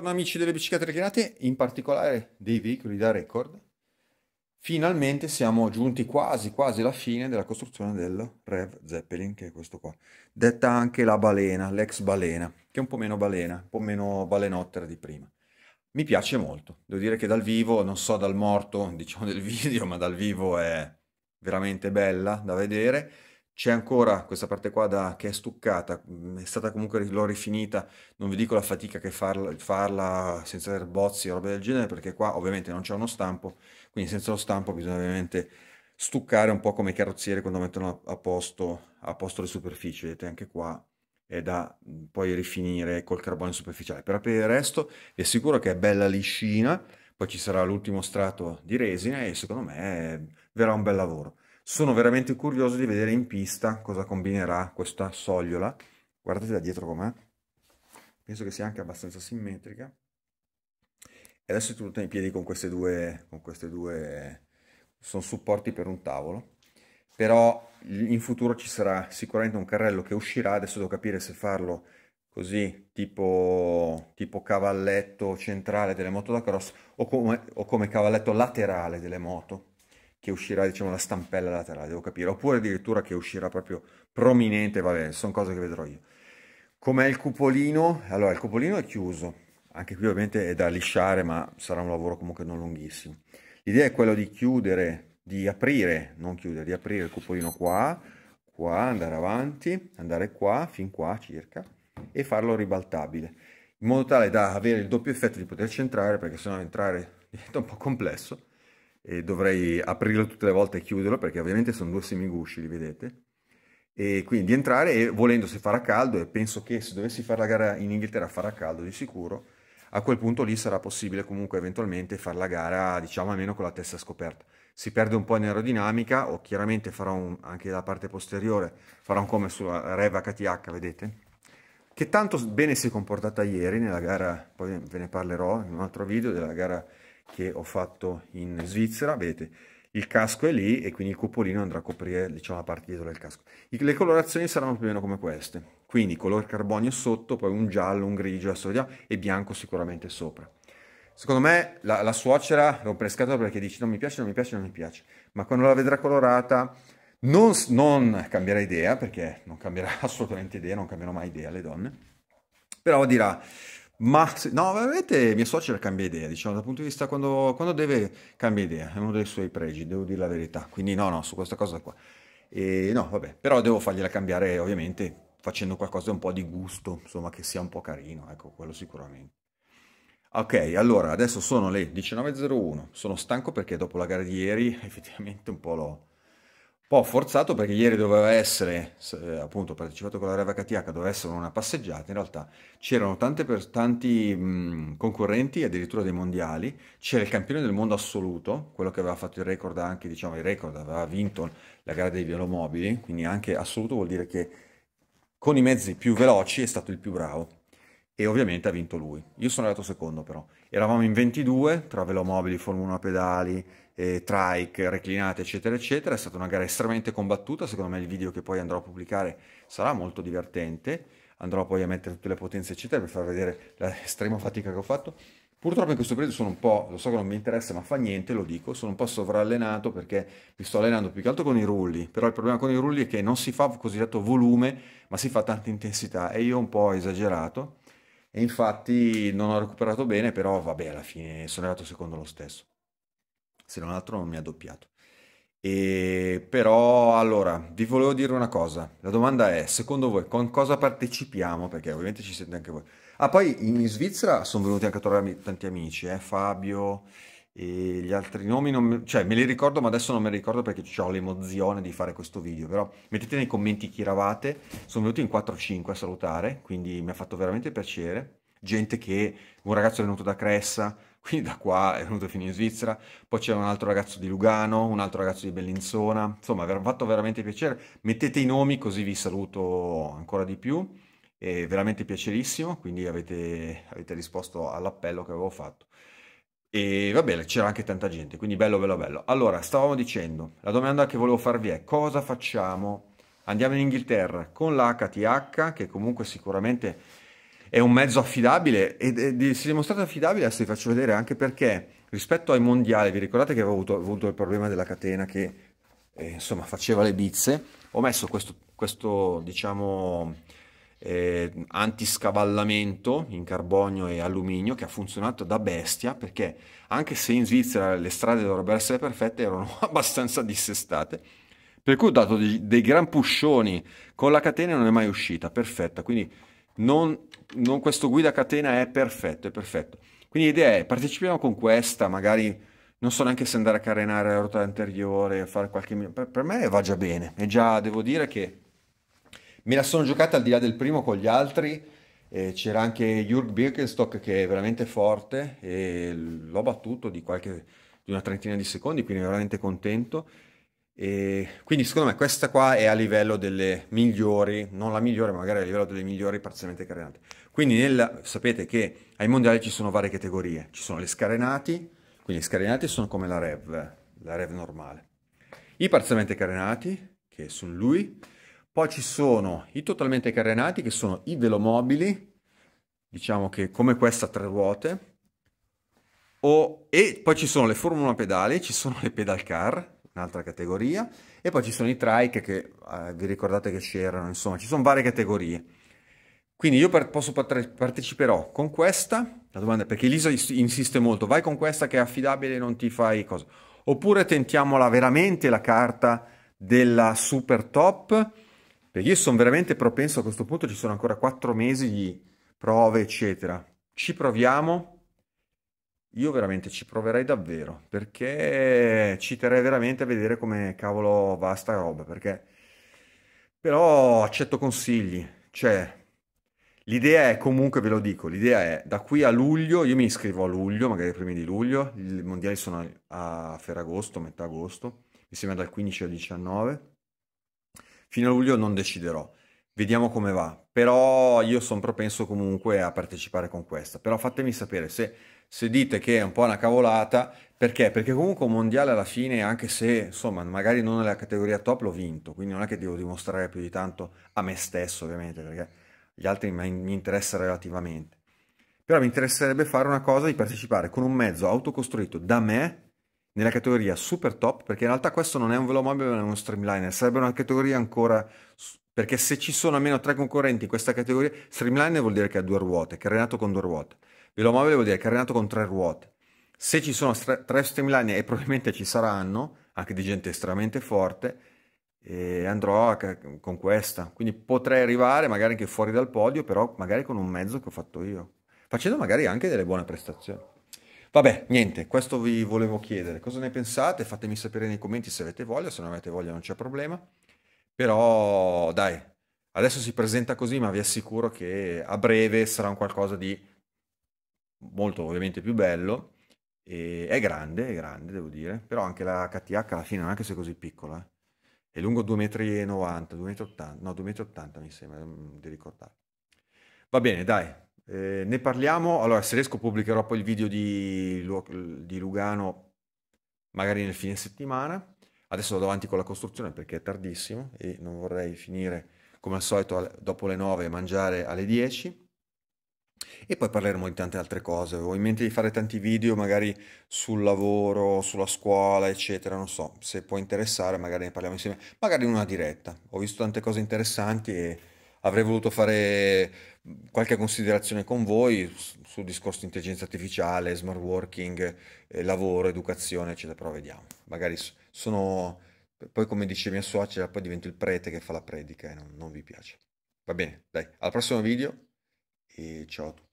Buongiorno amici delle biciclette reclinate, in particolare dei veicoli da record. Finalmente siamo giunti quasi quasi alla fine della costruzione del Rev Zeppelin, che è questo qua. Detta anche la balena, l'ex balena, che è un po' meno balena, un po' meno balenottera di prima. Mi piace molto, devo dire che dal vivo, non so dal morto, diciamo del video, ma dal vivo è veramente bella da vedere c'è ancora questa parte qua da, che è stuccata, mm, è stata comunque, l'ho rifinita, non vi dico la fatica che farla, farla senza bozzi o roba del genere, perché qua ovviamente non c'è uno stampo, quindi senza lo stampo bisogna ovviamente stuccare un po' come i carrozzieri quando mettono a posto, a posto le superfici, vedete anche qua è da mm, poi rifinire col carbonio superficiale, però per il resto vi assicuro che è bella liscina, poi ci sarà l'ultimo strato di resina e secondo me mm, verrà un bel lavoro. Sono veramente curioso di vedere in pista cosa combinerà questa sogliola. Guardate da dietro com'è. Penso che sia anche abbastanza simmetrica. E adesso è tutta in piedi con queste due... Con queste due sono supporti per un tavolo. Però in futuro ci sarà sicuramente un carrello che uscirà. Adesso devo capire se farlo così tipo, tipo, cavalletto centrale delle moto da cross o come, o come cavalletto laterale delle moto che uscirà diciamo la stampella laterale, devo capire, oppure addirittura che uscirà proprio prominente, vabbè, sono cose che vedrò io. Com'è il cupolino? Allora, il cupolino è chiuso, anche qui ovviamente è da lisciare, ma sarà un lavoro comunque non lunghissimo. L'idea è quella di chiudere, di aprire, non chiudere, di aprire il cupolino qua, qua, andare avanti, andare qua, fin qua circa, e farlo ribaltabile, in modo tale da avere il doppio effetto di poter centrare, perché sennò entrare diventa un po' complesso, e dovrei aprirlo tutte le volte e chiuderlo perché ovviamente sono due semigusci, li vedete. E quindi entrare e volendo se farà caldo e penso che se dovessi fare la gara in Inghilterra farà caldo di sicuro, a quel punto lì sarà possibile comunque eventualmente fare la gara diciamo almeno con la testa scoperta. Si perde un po' in aerodinamica o chiaramente farò un, anche la parte posteriore, farò un come sulla Rev HTH, vedete? Che tanto bene si è comportata ieri nella gara, poi ve ne parlerò in un altro video della gara che ho fatto in Svizzera, vedete, il casco è lì e quindi il cupolino andrà a coprire diciamo, la parte dietro del casco. le colorazioni saranno più o meno come queste, quindi color carbonio sotto, poi un giallo, un grigio, adesso e bianco sicuramente sopra. Secondo me la, la suocera l'ho le perché dice non mi piace, non mi piace, non mi piace, ma quando la vedrà colorata non, non cambierà idea, perché non cambierà assolutamente idea, non cambierà mai idea le donne, però dirà ma no, veramente mio suocero cambia idea, diciamo, dal punto di vista quando, quando deve cambia idea, è uno dei suoi pregi, devo dire la verità. Quindi no, no, su questa cosa qua. E no, vabbè, però devo fargliela cambiare ovviamente facendo qualcosa un po' di gusto, insomma, che sia un po' carino, ecco, quello sicuramente. Ok, allora, adesso sono le 19.01, sono stanco perché dopo la gara di ieri effettivamente un po' l'ho po' forzato perché ieri doveva essere, appunto partecipato con la Reva RVHTH, doveva essere una passeggiata, in realtà c'erano tante per, tanti mh, concorrenti, addirittura dei mondiali, c'era il campione del mondo assoluto, quello che aveva fatto il record anche, diciamo il record, aveva vinto la gara dei velomobili, quindi anche assoluto vuol dire che con i mezzi più veloci è stato il più bravo e ovviamente ha vinto lui. Io sono arrivato secondo però. Eravamo in 22 tra velomobili, Formula 1 pedali, eh, trike, reclinate, eccetera, eccetera. È stata una gara estremamente combattuta, secondo me il video che poi andrò a pubblicare sarà molto divertente. Andrò poi a mettere tutte le potenze, eccetera, per far vedere l'estrema fatica che ho fatto. Purtroppo in questo periodo sono un po', lo so che non mi interessa, ma fa niente, lo dico, sono un po' sovraallenato perché mi sto allenando più che altro con i rulli, però il problema con i rulli è che non si fa cosiddetto volume, ma si fa tanta intensità e io ho un po' esagerato e infatti non ho recuperato bene, però vabbè, alla fine sono arrivato secondo lo stesso. Se non altro non mi ha doppiato. E però allora vi volevo dire una cosa. La domanda è: secondo voi con cosa partecipiamo? Perché ovviamente ci siete anche voi. Ah, poi in Svizzera sono venuti anche a trovarmi tanti amici, eh? Fabio, e gli altri nomi non mi... cioè me li ricordo ma adesso non me li ricordo perché ho l'emozione di fare questo video però mettete nei commenti chi eravate sono venuti in 4-5 a salutare quindi mi ha fatto veramente piacere gente che un ragazzo è venuto da Cressa quindi da qua è venuto fino in Svizzera poi c'era un altro ragazzo di Lugano un altro ragazzo di Bellinzona insomma mi ha fatto veramente piacere mettete i nomi così vi saluto ancora di più è veramente piacerissimo quindi avete, avete risposto all'appello che avevo fatto e va bene, c'era anche tanta gente, quindi bello, bello, bello. Allora, stavamo dicendo, la domanda che volevo farvi è cosa facciamo? Andiamo in Inghilterra con l'HTH, che comunque sicuramente è un mezzo affidabile e si è dimostrato affidabile, adesso vi faccio vedere anche perché rispetto ai mondiali, vi ricordate che avevo avuto, avuto il problema della catena che eh, insomma faceva le bizze, ho messo questo, questo diciamo eh, antiscavallamento in carbonio e alluminio che ha funzionato da bestia perché anche se in Svizzera le strade dovrebbero essere perfette erano abbastanza dissestate per cui ho dato dei, dei gran puscioni con la catena e non è mai uscita perfetta quindi non, non questo guida catena è perfetto è perfetto quindi l'idea è partecipiamo con questa magari non so neanche se andare a carenare la ruota anteriore fare qualche per, per me va già bene e già devo dire che Me la sono giocata al di là del primo con gli altri, eh, c'era anche Jurg Birkenstock che è veramente forte e l'ho battuto di, qualche, di una trentina di secondi, quindi veramente contento. E quindi secondo me questa qua è a livello delle migliori, non la migliore, ma magari a livello delle migliori parzialmente carenate. Quindi nel, sapete che ai mondiali ci sono varie categorie, ci sono le scarenati, quindi le scarenati sono come la rev, la rev normale. I parzialmente carenati, che sono lui, poi ci sono i totalmente carenati che sono i velomobili, diciamo che come questa a tre ruote, o, e poi ci sono le Formula pedali, ci sono le pedal car, un'altra categoria, e poi ci sono i trike che eh, vi ricordate che c'erano, insomma ci sono varie categorie. Quindi io per, posso parteciperò con questa, la domanda è perché Elisa insiste molto, vai con questa che è affidabile e non ti fai cosa. Oppure tentiamola veramente la carta della super top, perché io sono veramente propenso a questo punto, ci sono ancora quattro mesi di prove, eccetera. Ci proviamo. Io veramente ci proverei davvero, perché ci terrei veramente a vedere come cavolo va sta roba, perché però accetto consigli, cioè l'idea è comunque, ve lo dico, l'idea è da qui a luglio, io mi iscrivo a luglio, magari prima di luglio, i mondiali sono a Ferragosto, metà agosto, mi sembra dal 15 al 19, Fino a luglio non deciderò, vediamo come va, però io sono propenso comunque a partecipare con questa, però fatemi sapere se, se dite che è un po' una cavolata, perché? Perché comunque un mondiale alla fine, anche se insomma magari non nella categoria top, l'ho vinto, quindi non è che devo dimostrare più di tanto a me stesso ovviamente, perché gli altri mi interessa relativamente. Però mi interesserebbe fare una cosa di partecipare con un mezzo autocostruito da me nella categoria super top, perché in realtà questo non è un velomobile, ma è uno streamliner, sarebbe una categoria ancora perché se ci sono almeno tre concorrenti in questa categoria, streamliner vuol dire che ha due ruote, carenato con due ruote. Velomobile vuol dire carenato con tre ruote. Se ci sono stre- tre streamliner, e probabilmente ci saranno, anche di gente estremamente forte, eh, andrò ca- con questa. Quindi potrei arrivare magari anche fuori dal podio, però magari con un mezzo che ho fatto io, facendo magari anche delle buone prestazioni. Vabbè, niente, questo vi volevo chiedere. Cosa ne pensate? Fatemi sapere nei commenti se avete voglia, se non avete voglia non c'è problema. Però dai, adesso si presenta così, ma vi assicuro che a breve sarà un qualcosa di molto ovviamente più bello. E è grande, è grande, devo dire. Però anche la KTH alla fine, non è che sia così piccola, eh. è lungo 2,90 m, 2,80 m, no 2,80 m mi sembra di ricordare. Va bene, dai, eh, ne parliamo, allora se riesco pubblicherò poi il video di, di Lugano magari nel fine settimana. Adesso vado avanti con la costruzione perché è tardissimo e non vorrei finire come al solito dopo le 9 e mangiare alle 10. E poi parleremo di tante altre cose. Ho in mente di fare tanti video magari sul lavoro, sulla scuola, eccetera. Non so, se può interessare magari ne parliamo insieme, magari in una diretta. Ho visto tante cose interessanti e avrei voluto fare qualche considerazione con voi sul discorso intelligenza artificiale, smart working, eh, lavoro, educazione, eccetera, però vediamo. Magari sono, poi come dice mia suocera, poi divento il prete che fa la predica e non, non vi piace. Va bene, dai, al prossimo video e ciao a tutti.